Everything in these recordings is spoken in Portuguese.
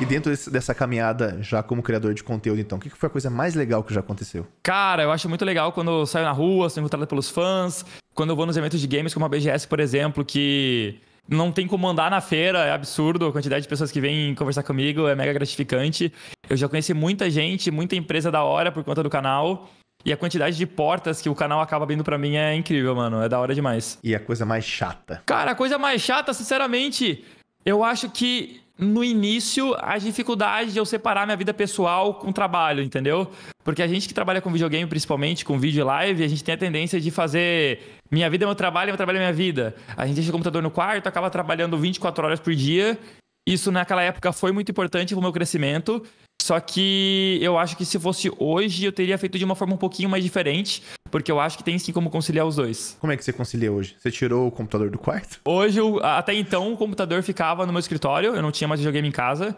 E dentro desse, dessa caminhada, já como criador de conteúdo, então, o que foi a coisa mais legal que já aconteceu? Cara, eu acho muito legal quando eu saio na rua, sou encontrado pelos fãs, quando eu vou nos eventos de games como a BGS, por exemplo, que não tem como andar na feira, é absurdo a quantidade de pessoas que vêm conversar comigo, é mega gratificante. Eu já conheci muita gente, muita empresa da hora por conta do canal. E a quantidade de portas que o canal acaba abrindo para mim é incrível, mano. É da hora demais. E é a coisa mais chata? Cara, a coisa mais chata, sinceramente, eu acho que no início, a dificuldade de eu separar minha vida pessoal com o trabalho, entendeu? Porque a gente que trabalha com videogame, principalmente, com vídeo e live, a gente tem a tendência de fazer minha vida é meu trabalho, meu trabalho é minha vida. A gente deixa o computador no quarto, acaba trabalhando 24 horas por dia. Isso naquela época foi muito importante pro meu crescimento. Só que eu acho que se fosse hoje, eu teria feito de uma forma um pouquinho mais diferente. Porque eu acho que tem sim como conciliar os dois. Como é que você concilia hoje? Você tirou o computador do quarto? Hoje, eu, até então, o computador ficava no meu escritório, eu não tinha mais videogame em casa.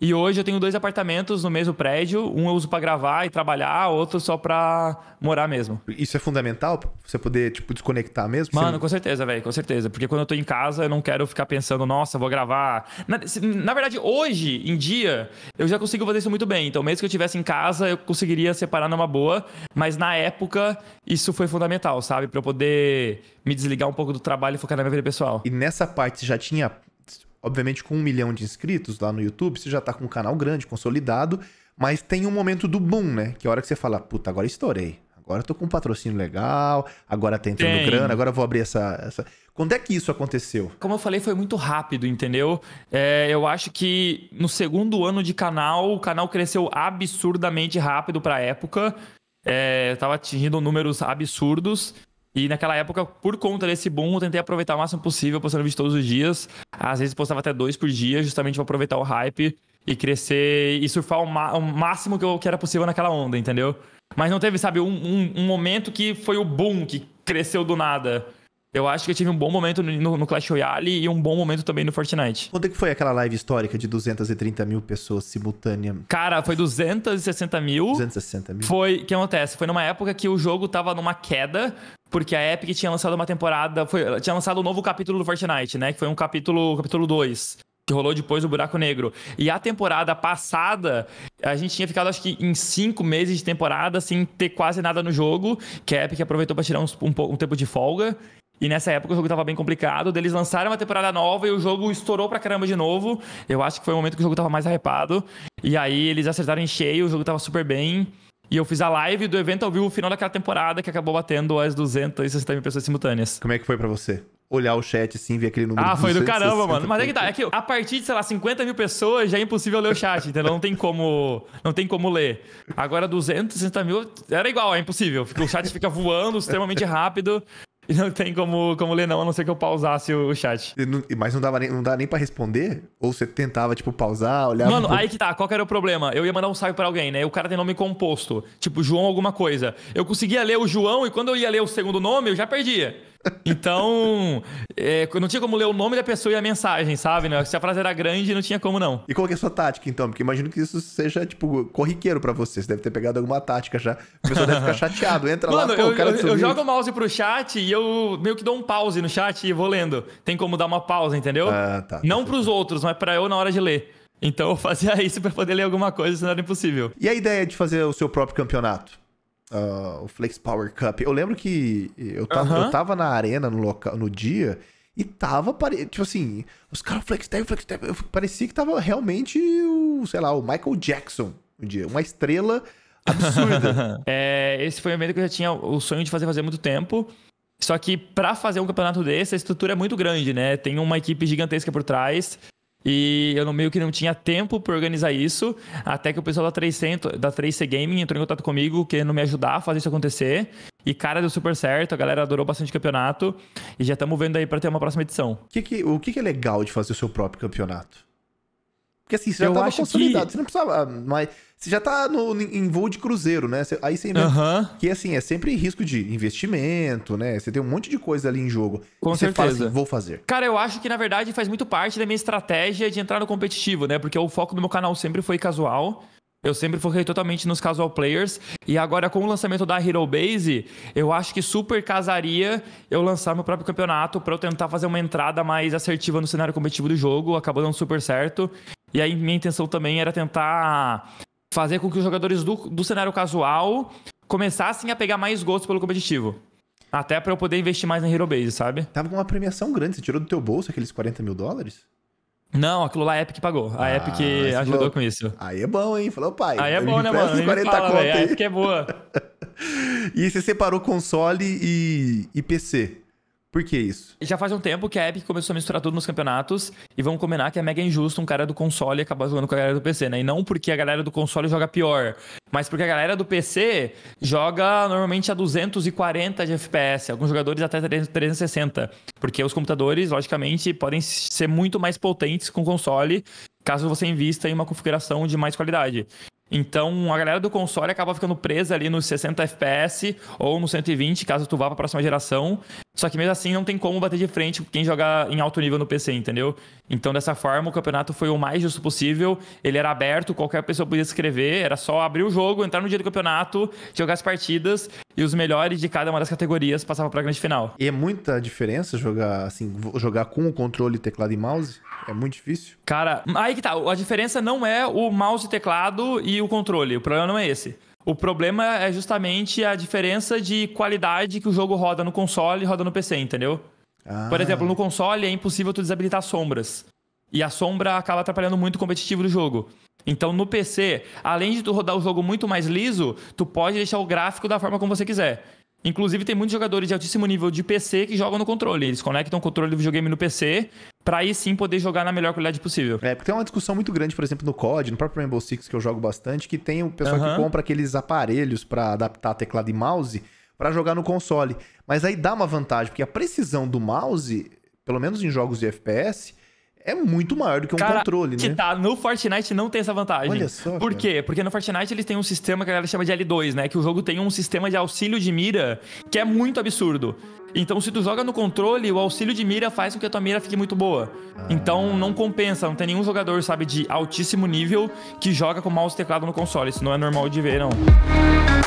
E hoje eu tenho dois apartamentos no mesmo prédio, um eu uso para gravar e trabalhar, outro só para morar mesmo. Isso é fundamental pra você poder tipo desconectar mesmo? Mano, você... com certeza, velho, com certeza, porque quando eu tô em casa eu não quero ficar pensando, nossa, vou gravar. Na, na, verdade, hoje em dia eu já consigo fazer isso muito bem. Então, mesmo que eu estivesse em casa, eu conseguiria separar numa boa, mas na época isso foi fundamental, sabe, para eu poder me desligar um pouco do trabalho e focar na minha vida pessoal. E nessa parte já tinha Obviamente, com um milhão de inscritos lá no YouTube, você já está com um canal grande, consolidado, mas tem um momento do boom, né? Que é a hora que você fala, puta, agora estourei. Agora eu tô com um patrocínio legal, agora tá entrando tem. grana, agora eu vou abrir essa, essa. Quando é que isso aconteceu? Como eu falei, foi muito rápido, entendeu? É, eu acho que no segundo ano de canal, o canal cresceu absurdamente rápido pra época. É, eu tava atingindo números absurdos. E naquela época, por conta desse boom, eu tentei aproveitar o máximo possível, postando vídeo todos os dias. Às vezes postava até dois por dia, justamente para aproveitar o hype e crescer e surfar o, o máximo que, eu, que, era possível naquela onda, entendeu? Mas não teve, sabe, um, um, um, momento que foi o boom, que cresceu do nada. Eu acho que eu tive um bom momento no, no Clash Royale e um bom momento também no Fortnite. Quando é que foi aquela live histórica de 230 mil pessoas simultânea? Cara, foi 260 mil. 260 mil. Foi, o que acontece? Foi numa época que o jogo tava numa queda, porque a Epic tinha lançado uma temporada. Foi, tinha lançado um novo capítulo do Fortnite, né? Que foi um capítulo. Capítulo 2. Que rolou depois do Buraco Negro. E a temporada passada, a gente tinha ficado, acho que, em cinco meses de temporada, sem ter quase nada no jogo. Que a Epic aproveitou para tirar uns, um, um tempo de folga. E nessa época o jogo tava bem complicado. Eles lançaram uma temporada nova e o jogo estourou pra caramba de novo. Eu acho que foi o momento que o jogo tava mais arrepado. E aí eles acertaram em cheio, o jogo tava super bem. E eu fiz a live do evento ao vivo, final daquela temporada, que acabou batendo as 260 mil pessoas simultâneas. Como é que foi para você? olhar o chat assim, ver aquele número. Ah, foi do caramba, mano. Mas é que tá, é que a partir de, sei lá, 50 mil pessoas já é impossível ler o chat, entendeu? Não tem como, não tem como ler. Agora 260 mil era igual, é impossível. O chat fica voando extremamente rápido e não tem como, como ler, não, a não ser que eu pausasse o, o chat. Não, mas não dava nem, não dava nem pra responder? Ou você tentava, tipo, pausar, olhar. Mano, um aí que tá, qual que era o problema? Eu ia mandar um salve pra alguém, né? E o cara tem nome composto, tipo, João alguma coisa. Eu conseguia ler o João e quando eu ia ler o segundo nome, eu já perdia. Então, é, não tinha como ler o nome da pessoa e a mensagem, sabe? Né? Se a frase era grande, não tinha como não. E qual é a sua tática, então? Porque imagino que isso seja, tipo, corriqueiro para você. Você deve ter pegado alguma tática já. A pessoa deve ficar chateado. Entra Mano, lá, pô, eu, o cara eu, eu jogo o mouse pro chat e eu meio que dou um pause no chat e vou lendo. Tem como dar uma pausa, entendeu? Ah, tá. Não pros outros, mas para eu na hora de ler. Então eu fazia isso para poder ler alguma coisa, senão era impossível. E a ideia de fazer o seu próprio campeonato? uh, o Flex Power Cup. Eu lembro que eu tava, eu tava na arena no, local, no dia e tava, pare... tipo assim, os caras Flex Tap, Flex Tap. Parecia que tava realmente o, sei lá, o Michael Jackson um dia. Uma estrela absurda. é, esse foi um evento que eu já tinha o sonho de fazer fazer muito tempo. Só que para fazer um campeonato desse, a estrutura é muito grande, né? Tem uma equipe gigantesca por trás. E eu no meio que não tinha tempo para organizar isso, até que o pessoal da 300, da 3C Gaming entrou em contato comigo, querendo me ajudar a fazer isso acontecer. E cara, deu super certo, a galera adorou bastante o campeonato e já estamos vendo aí para ter uma próxima edição. o que, que, o que, que é legal de fazer o seu próprio campeonato? Porque assim, você já estava consolidado, que... você não precisava ah, mais. Você já está no, em voo de cruzeiro, né? aí você ainda. Uhum. Que assim, é sempre risco de investimento, né? Você tem um monte de coisa ali em jogo. Com certeza. Você fala assim, vou fazer. Cara, eu acho que na verdade faz muito parte da minha estratégia de entrar no competitivo, né? Porque o foco do meu canal sempre foi casual. Eu sempre foquei totalmente nos casual players. E agora, com o lançamento da Hero Base, eu acho que super casaria eu lançar meu próprio campeonato para eu tentar fazer uma entrada mais assertiva no cenário competitivo do jogo. Acabou dando super certo. E aí minha intenção também era tentar fazer com que os jogadores do, do cenário casual começassem a pegar mais gosto pelo competitivo. Até para eu poder investir mais na Hero Base, sabe? Tava com uma premiação grande, você tirou do teu bolso aqueles 40 mil dólares? Não, aquilo lá é a Epic pagou. A ah, Epic ajudou falou, com isso. Aí é bom, hein? Falou, pai. Aí é bom, né, mano? 40 fala, conta, véio, a Epic é boa. e você separou console e, e PC. Por que isso? Já faz um tempo que a Epic começou a misturar tudo nos campeonatos e vamos combinar que é mega injusto um cara do console acabar jogando com a galera do PC, né? E não porque a galera do console joga pior, mas porque a galera do PC joga normalmente a 240 de FPS, alguns jogadores até 360, porque os computadores, logicamente, podem ser muito mais potentes com o console caso você invista em uma configuração de mais qualidade. Então a galera do console acaba ficando presa ali nos 60 FPS ou no 120, caso tu vá para a próxima geração. Só que mesmo assim não tem como bater de frente com quem joga em alto nível no PC, entendeu? Então dessa forma o campeonato foi o mais justo possível. Ele era aberto, qualquer pessoa podia escrever, era só abrir o jogo, entrar no dia do campeonato, jogar as partidas e os melhores de cada uma das categorias passavam para a grande final. E é muita diferença jogar assim, jogar com o controle, teclado e mouse? É muito difícil. Cara, aí que tá, a diferença não é o mouse, teclado e o controle. O problema não é esse. O problema é justamente a diferença de qualidade que o jogo roda no console e roda no PC, entendeu? Ah. Por exemplo, no console é impossível tu desabilitar sombras. E a sombra acaba atrapalhando muito o competitivo do jogo. Então no PC, além de tu rodar o jogo muito mais liso, tu pode deixar o gráfico da forma como você quiser. Inclusive tem muitos jogadores de altíssimo nível de PC que jogam no controle. Eles conectam o controle do videogame no PC para aí sim poder jogar na melhor qualidade possível. É, porque tem uma discussão muito grande, por exemplo, no COD, no próprio Rainbow Six que eu jogo bastante, que tem o pessoal uhum. que compra aqueles aparelhos para adaptar teclado e mouse para jogar no console. Mas aí dá uma vantagem, porque a precisão do mouse, pelo menos em jogos de FPS, é muito maior do que um Cara, controle, que né? Tá, no Fortnite não tem essa vantagem. Olha só. Por cara. quê? Porque no Fortnite eles têm um sistema que a galera chama de L2, né? Que o jogo tem um sistema de auxílio de mira que é muito absurdo. Então, se tu joga no controle, o auxílio de mira faz com que a tua mira fique muito boa. Ah. Então, não compensa. Não tem nenhum jogador, sabe, de altíssimo nível que joga com mouse e teclado no console. Isso não é normal de ver, não. Música